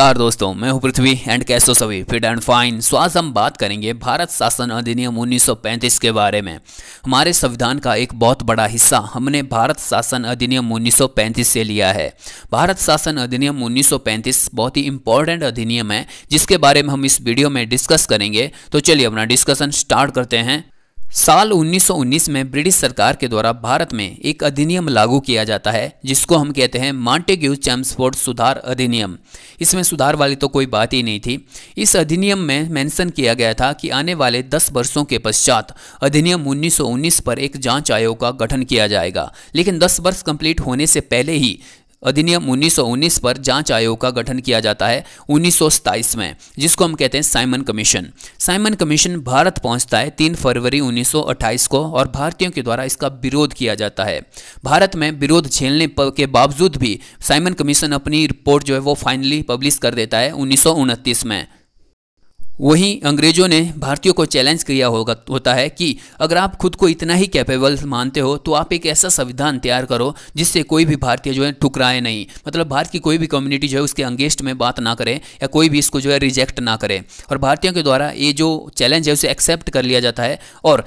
नमस्कार दोस्तों मैं हूं पृथ्वी एंड कैसो सभी फिट एंड फाइन स्वास्थ्य हम बात करेंगे भारत शासन अधिनियम 1935 के बारे में हमारे संविधान का एक बहुत बड़ा हिस्सा हमने भारत शासन अधिनियम 1935 से लिया है भारत शासन अधिनियम 1935 बहुत ही इंपॉर्टेंट अधिनियम है जिसके बारे में हम इस वीडियो में डिस्कस करेंगे तो चलिए अपना डिस्कशन स्टार्ट करते हैं साल 1919 में ब्रिटिश सरकार के द्वारा भारत में एक अधिनियम लागू किया जाता है जिसको हम कहते हैं मॉन्टेग्यू चैम्सफोर्ड सुधार अधिनियम इसमें सुधार वाली तो कोई बात ही नहीं थी इस अधिनियम में मेंशन किया गया था कि आने वाले 10 वर्षों के पश्चात अधिनियम 1919 पर एक जांच आयोग का गठन किया जाएगा लेकिन दस वर्ष कंप्लीट होने से पहले ही अधिनियम 1919 पर जांच आयोग का गठन किया जाता है उन्नीस में जिसको हम कहते हैं Simon Commission Simon Commission Bharat पहुंचता है 3 फरवरी 1928 को और भारतीयों के द्वारा इसका विरोध किया जाता है भारत में विरोध झेलने के बावजूद भी साइमन कमीशन अपनी रिपोर्ट जो है वो फाइनली पब्लिश कर देता है उन्नीस में वहीं अंग्रेजों ने भारतीयों को चैलेंज किया होगा होता है कि अगर आप खुद को इतना ही कैपेबल मानते हो तो आप एक ऐसा संविधान तैयार करो जिससे कोई भी भारतीय जो है ठुकराए नहीं मतलब भारत की कोई भी कम्युनिटी जो है उसके अंगेंस्ट में बात ना करे या कोई भी इसको जो है रिजेक्ट ना करे और भारतीयों के द्वारा ये जो चैलेंज है उसे एक्सेप्ट कर लिया जाता है और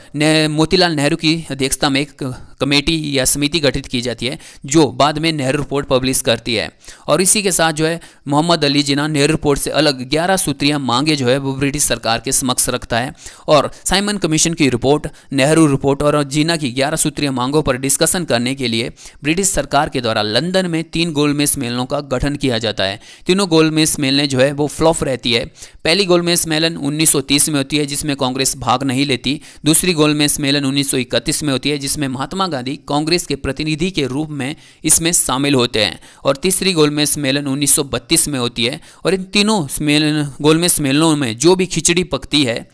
मोतीलाल नेहरू की अध्यक्षता में एक कमेटी या समिति गठित की जाती है जो बाद में नेहरू रिपोर्ट पब्लिश करती है और इसी के साथ जो है मोहम्मद अली जिना नेहरू रिपोर्ट से अलग ग्यारह सूत्रियाँ मांगे जो है ब्रिटिश सरकार के समक्ष रखता है और साइमन कमीशन की रिपोर्ट नेहरू रिपोर्ट और जीना की ग्यारह सूत्रीय मांगों पर डिस्कशन करने के लिए ब्रिटिश सरकार के द्वारा लंदन में तीन गोलमेज मेलों का गठन किया जाता है तीनों गोलमेज मेलें जो है वो फ्लॉफ रहती है पहली गोलमेज मेलन उन्नीस में होती है जिसमें कांग्रेस भाग नहीं लेती दूसरी गोलमेज मेलन उन्नीस में होती है जिसमें महात्मा गांधी कांग्रेस के प्रतिनिधि के रूप में इसमें शामिल होते हैं और तीसरी गोलमेज मेलन उन्नीस में होती है और इन तीनों गोलमेज मेलों में जो भी खिचड़ी पकती है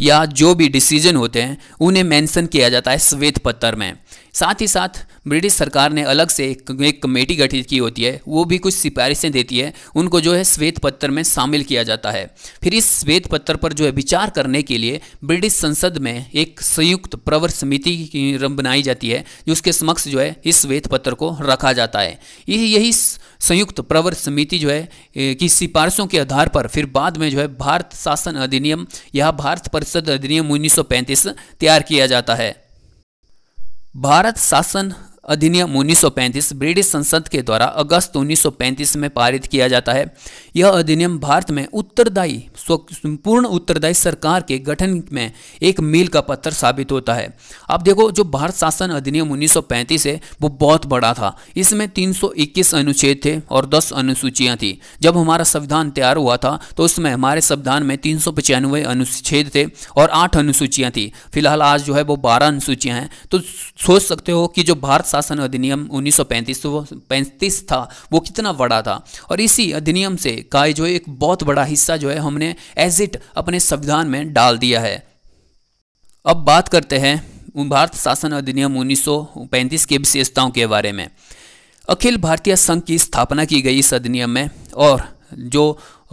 या जो भी डिसीजन होते हैं उन्हें मेंशन किया जाता है श्वेत पत्थर में साथ ही साथ ब्रिटिश सरकार ने अलग से एक कमेटी गठित की होती है वो भी कुछ सिफारिशें देती है उनको जो है श्वेत पत्र में शामिल किया जाता है फिर इस श्वेत पत्र पर जो है विचार करने के लिए ब्रिटिश संसद में एक संयुक्त प्रवर समिति बनाई जाती है जिसके समक्ष जो है इस श्वेत पत्र को रखा जाता है यही संयुक्त प्रवर समिति जो है की सिफारिशों के आधार पर फिर बाद में जो है भारत शासन अधिनियम या भारत परिषद अधिनियम 1935 तैयार किया जाता है भारत शासन अधिनियम 1935 ब्रिटिश संसद के द्वारा अगस्त 1935 में पारित किया जाता है यह अधिनियम भारत में उत्तरदायी पूर्ण उत्तरदायी सरकार के गठन में एक मील का पत्थर साबित होता है आप देखो जो भारत शासन अधिनियम 1935 है वो बहुत बड़ा था इसमें 321 अनुच्छेद थे और 10 अनुसूचियाँ थी जब हमारा संविधान तैयार हुआ था तो उसमें हमारे संविधान में तीन अनुच्छेद थे और आठ अनुसूचियाँ थी फिलहाल आज जो है वो बारह अनुसूचियाँ हैं तो सोच सकते हो कि जो भारत शासन अधिनियम 1935 तो था वो कितना बड़ा था और इसी अधिनियम से का जो एक बहुत बड़ा हिस्सा जो है हमने एज इट अपने संविधान में डाल दिया है अब बात करते हैं भारत शासन अधिनियम 1935 की विशेषताओं के बारे में अखिल भारतीय संघ की स्थापना की गई इस अधिनियम में और जो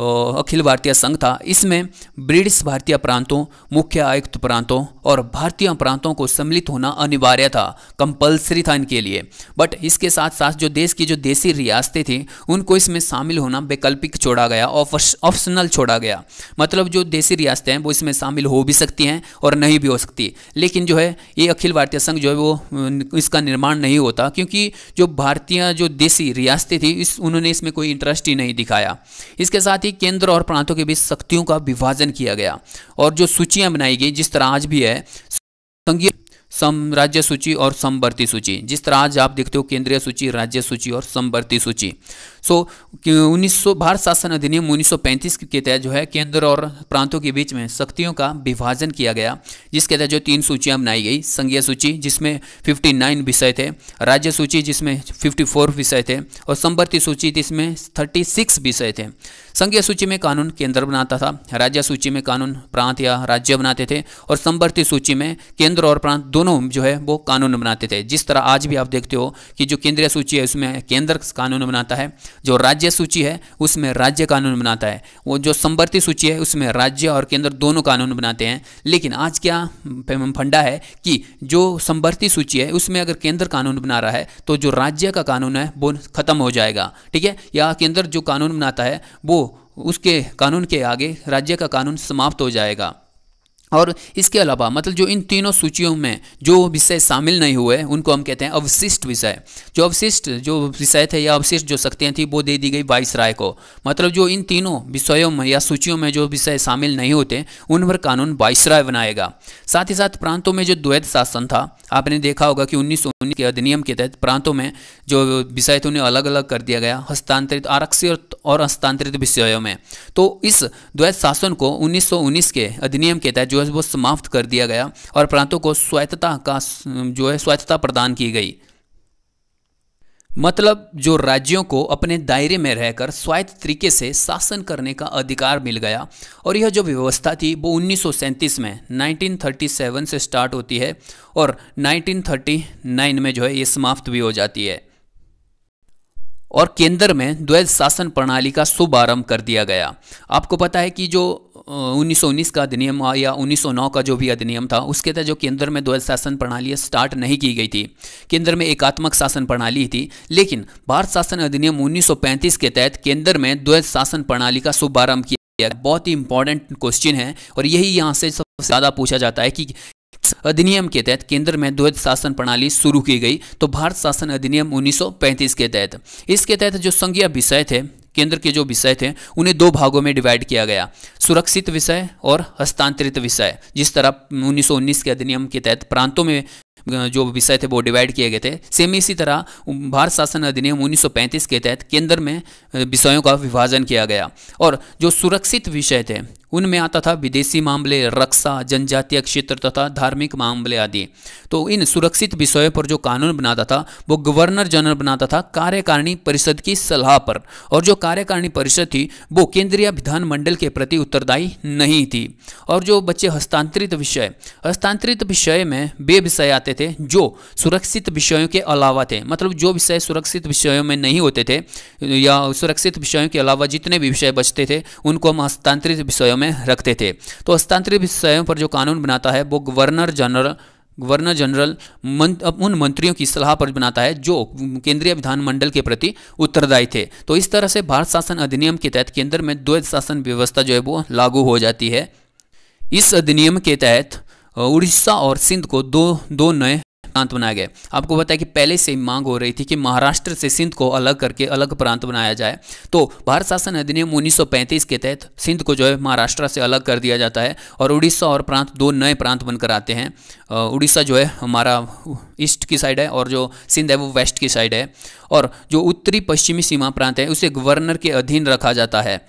अखिल भारतीय संघ था इसमें ब्रिटिश भारतीय प्रांतों मुख्य आयुक्त प्रांतों और भारतीय प्रांतों को सम्मिलित होना अनिवार्य था कंपलसरी था इनके लिए बट इसके साथ साथ जो देश की जो देसी रियासतें थी उनको इसमें शामिल होना वैकल्पिक छोड़ा गया ऑप्शनल छोड़ा गया मतलब जो देसी रियासतें हैं वो इसमें शामिल हो भी सकती हैं और नहीं भी हो सकती लेकिन जो है ये अखिल भारतीय संघ जो है वो इसका निर्माण नहीं होता क्योंकि जो भारतीय जो देसी रियासतें थी इस उन्होंने इसमें कोई इंटरेस्ट ही नहीं दिखाया इसके साथ ही साथ ही केंद्र और प्रांतों के बीच शक्तियों का विभाजन किया गया और जो सूचियां बनाई गई जिस तरह आज भी है संघीय सम राज्य सूची और समवर्ती सूची जिस तरह आज आप देखते हो केंद्रीय सूची राज्य सूची और समवर्ती सूची सो उन्नीस भारत शासन अधिनियम 1935 के तहत जो है केंद्र और प्रांतों के बीच में शक्तियों का विभाजन किया गया जिसके तहत जो तीन सूचियां बनाई गई संघीय सूची जिसमें 59 विषय थे राज्य सूची जिसमें 54 विषय थे और समवर्ती सूची जिसमें 36 विषय थे संघीय सूची में कानून केंद्र बनाता था राज्य सूची में कानून प्रांत या राज्य बनाते थे और समवर्ती सूची में केंद्र और प्रांत दोनों जो है वो कानून बनाते थे जिस तरह आज भी आप देखते हो कि जो केंद्रीय सूची है उसमें केंद्र कानून बनाता है जो राज्य सूची है उसमें राज्य कानून बनाता है वो जो संवर्ती सूची है उसमें राज्य और केंद्र दोनों कानून बनाते हैं लेकिन आज क्या फंडा है कि जो संवर्ती सूची है उसमें अगर केंद्र कानून बना रहा है तो जो राज्य का कानून है वो खत्म हो जाएगा ठीक है या केंद्र जो कानून बनाता है वो उसके कानून के आगे राज्य का कानून समाप्त हो जाएगा और इसके अलावा मतलब जो इन तीनों सूचियों में जो विषय शामिल नहीं हुए उनको हम कहते हैं अवशिष्ट विषय जो अवशिष्ट जो विषय थे या अवशिष्ट जो शक्तियाँ थी वो दे दी गई वाइस राय को मतलब जो इन तीनों विषयों में या सूचियों में जो विषय शामिल नहीं होते उन पर कानून बाईस राय बनाएगा साथ ही साथ प्रांतों में जो द्वैत शासन था आपने देखा होगा कि उन्नीस के अधिनियम के तहत प्रांतों में जो विषय थे उन्हें अलग अलग कर दिया गया हस्तांतरित आरक्षित और हस्तांतरित विषयों में तो इस द्वैत शासन को उन्नीस के अधिनियम के तहत जो है वो समाप्त कर दिया गया और प्रांतों को स्वायत्तता का जो है स्वायत्तता प्रदान की गई मतलब जो राज्यों को अपने दायरे में रहकर स्वायत्त तरीके से शासन करने का अधिकार मिल गया और यह जो व्यवस्था थी वो उन्नीस में 1937 से स्टार्ट होती है और 1939 में जो है ये समाप्त भी हो जाती है और केंद्र में द्वैत शासन प्रणाली का शुभारंभ कर दिया गया आपको पता है कि जो उन्नीस का अधिनियम या 1909 का जो भी अधिनियम था उसके तहत जो केंद्र में द्वैत शासन प्रणाली स्टार्ट नहीं की गई थी केंद्र में एकात्मक शासन प्रणाली थी लेकिन भारत शासन अधिनियम 1935 के तहत केंद्र में द्वैत शासन प्रणाली का शुभारंभ किया गया बहुत ही इंपॉर्टेंट क्वेश्चन है और यही यहाँ से सबसे ज़्यादा पूछा जाता है कि अधिनियम के तहत केंद्र में द्वैत शासन प्रणाली शुरू की गई तो भारत शासन अधिनियम 1935 के तहत इसके तहत जो संज्ञा विषय थे केंद्र के जो विषय थे उन्हें दो भागों में डिवाइड किया गया सुरक्षित विषय और हस्तांतरित विषय जिस तरह 1919 के अधिनियम के तहत प्रांतों में जो विषय थे वो डिवाइड किए गए थे सेम इसी तरह भारत शासन अधिनियम 1935 के तहत केंद्र में विषयों का विभाजन किया गया और जो सुरक्षित विषय थे उनमें आता था विदेशी मामले रक्षा जनजातीय क्षेत्र तथा धार्मिक मामले आदि तो इन सुरक्षित विषयों पर जो कानून बनाता था वो गवर्नर जनरल बनाता था कार्यकारिणी परिषद की सलाह पर और जो कार्यकारिणी परिषद थी वो केंद्रीय विधानमंडल के प्रति उत्तरदायी नहीं थी और जो बच्चे हस्तांतरित विषय हस्तांतरित विषय में बे विषय आते जाते थे जो सुरक्षित विषयों के अलावा थे मतलब जो विषय सुरक्षित विषयों में नहीं होते थे या सुरक्षित विषयों के अलावा जितने भी विषय बचते थे उनको हम हस्तांतरित विषयों में रखते थे तो हस्तांतरित विषयों पर जो कानून बनाता है वो गवर्नर जनरल गवर्नर जनरल मन, उन मंत्रियों की सलाह पर बनाता है जो केंद्रीय विधानमंडल के प्रति उत्तरदायी थे तो इस तरह से भारत शासन अधिनियम के तहत केंद्र में द्वैत शासन व्यवस्था जो है वो लागू हो जाती है इस अधिनियम के तहत उड़ीसा और सिंध को दो दो नए प्रांत बनाए गए आपको बताया कि पहले से मांग हो रही थी कि महाराष्ट्र से सिंध को अलग करके अलग प्रांत बनाया जाए तो भारत शासन अधिनियम 1935 के तहत सिंध को जो है महाराष्ट्र से अलग कर दिया जाता है और उड़ीसा और प्रांत दो नए प्रांत बनकर आते हैं उड़ीसा जो है हमारा ईस्ट की साइड है और जो सिंध है वो वेस्ट की साइड है और जो उत्तरी पश्चिमी सीमा प्रांत है उसे गवर्नर के अधीन रखा जाता है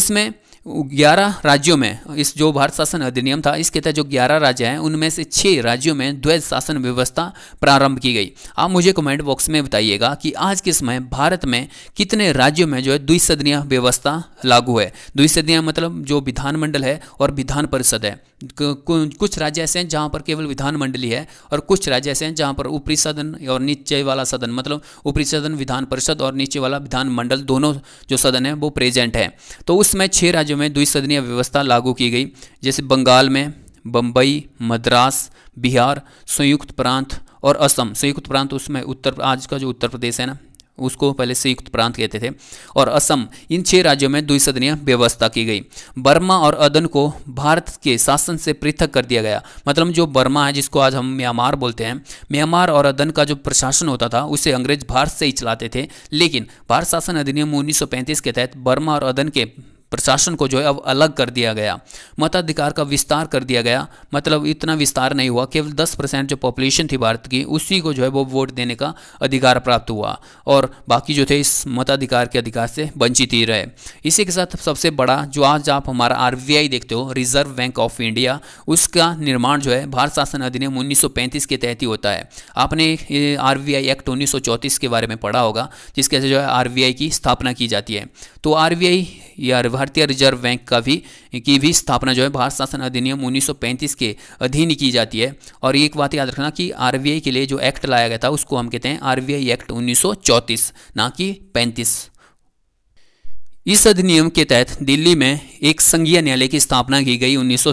इसमें ग्यारह राज्यों में इस जो भारत शासन अधिनियम था इसके तहत जो ग्यारह राज्य हैं उनमें से छः राज्यों में द्वैत शासन व्यवस्था प्रारंभ की गई आप मुझे कमेंट बॉक्स में बताइएगा कि आज के समय भारत में कितने राज्यों में जो है द्विसदनीय व्यवस्था लागू है द्विसदनीय मतलब जो विधानमंडल है और विधान परिषद है कुछ राज्य ऐसे हैं जहाँ पर केवल विधानमंडली है और कुछ राज्य ऐसे हैं जहाँ पर ऊपरी सदन और नीचे वाला सदन मतलब ऊपरी सदन विधान परिषद और नीचे वाला विधानमंडल दोनों जो सदन है वो प्रेजेंट है तो उसमें छः राज्यों में द्विसदनीय व्यवस्था लागू की गई जैसे बंगाल में बम्बई मद्रास बिहार संयुक्त प्रांत और असम संयुक्त प्रांत उसमें उत्तर आज का जो उत्तर प्रदेश है ना उसको पहले संयुक्त प्रांत कहते थे और असम इन छह राज्यों में द्विसदनीय व्यवस्था की गई बर्मा और अदन को भारत के शासन से पृथक कर दिया गया मतलब जो बर्मा है जिसको आज हम म्यांमार बोलते हैं म्यांमार और अदन का जो प्रशासन होता था उसे अंग्रेज भारत से ही चलाते थे लेकिन भारत शासन अधिनियम उन्नीस के तहत बर्मा और अदन के प्रशासन को जो है अब अलग कर दिया गया मताधिकार का विस्तार कर दिया गया मतलब इतना विस्तार नहीं हुआ केवल दस परसेंट जो पॉपुलेशन थी भारत की उसी को जो है वो वोट देने का अधिकार प्राप्त हुआ और बाकी जो थे इस मताधिकार के अधिकार से वंचित ही रहे इसी के साथ सबसे बड़ा जो आज आप हमारा आर देखते हो रिजर्व बैंक ऑफ इंडिया उसका निर्माण जो है भारत शासन अधिनियम उन्नीस के तहत ही होता है आपने आर एक्ट उन्नीस के बारे में पढ़ा होगा जिसके जो है आर की स्थापना की जाती है तो आर या भारतीय रिजर्व बैंक का भी की भी स्थापना जो है भारत शासन अधिनियम 1935 के अधीन की जाती है और एक बात याद रखना कि आरबीआई के लिए जो एक्ट लाया गया था उसको हम कहते हैं आरबीआई एक्ट उन्नीस ना कि पैंतीस इस अधिनियम के तहत दिल्ली में एक संघीय न्यायालय की स्थापना की गई उन्नीस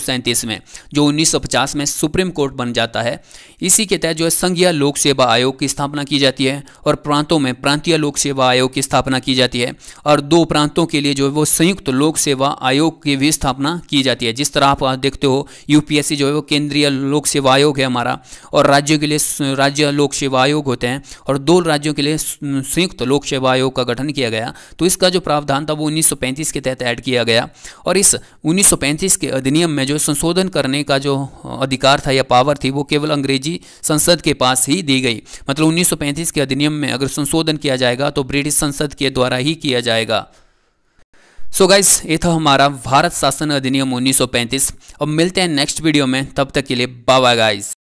में जो 1950 में सुप्रीम कोर्ट बन जाता है इसी के तहत जो है संघीय लोक सेवा आयोग की स्थापना की जाती है और प्रांतों में प्रांतीय लोक सेवा आयोग की स्थापना की जाती है और दो प्रांतों के लिए जो है वो संयुक्त लोक सेवा आयोग की भी स्थापना की जाती है जिस तरह आप देखते हो यूपीएससी जो है वो केंद्रीय लोक सेवा आयोग है हमारा और राज्यों के लिए राज्य लोक सेवा आयोग होते हैं और दो राज्यों के लिए संयुक्त लोक सेवा आयोग का गठन किया गया तो इसका जो प्रावधान था वो 1935 के तहत ऐड किया गया और इस 1935 के अधिनियम में जो संशोधन करने का जो अधिकार था या पावर थी वो केवल अंग्रेजी संसद के पास ही दी गई मतलब 1935 के अधिनियम में अगर संशोधन किया जाएगा तो ब्रिटिश संसद के द्वारा ही किया जाएगा सो so गाइस ये था हमारा भारत शासन अधिनियम 1935 अब मिलते हैं नेक्स्ट वीडियो में तब तक के लिए बाबा गाइस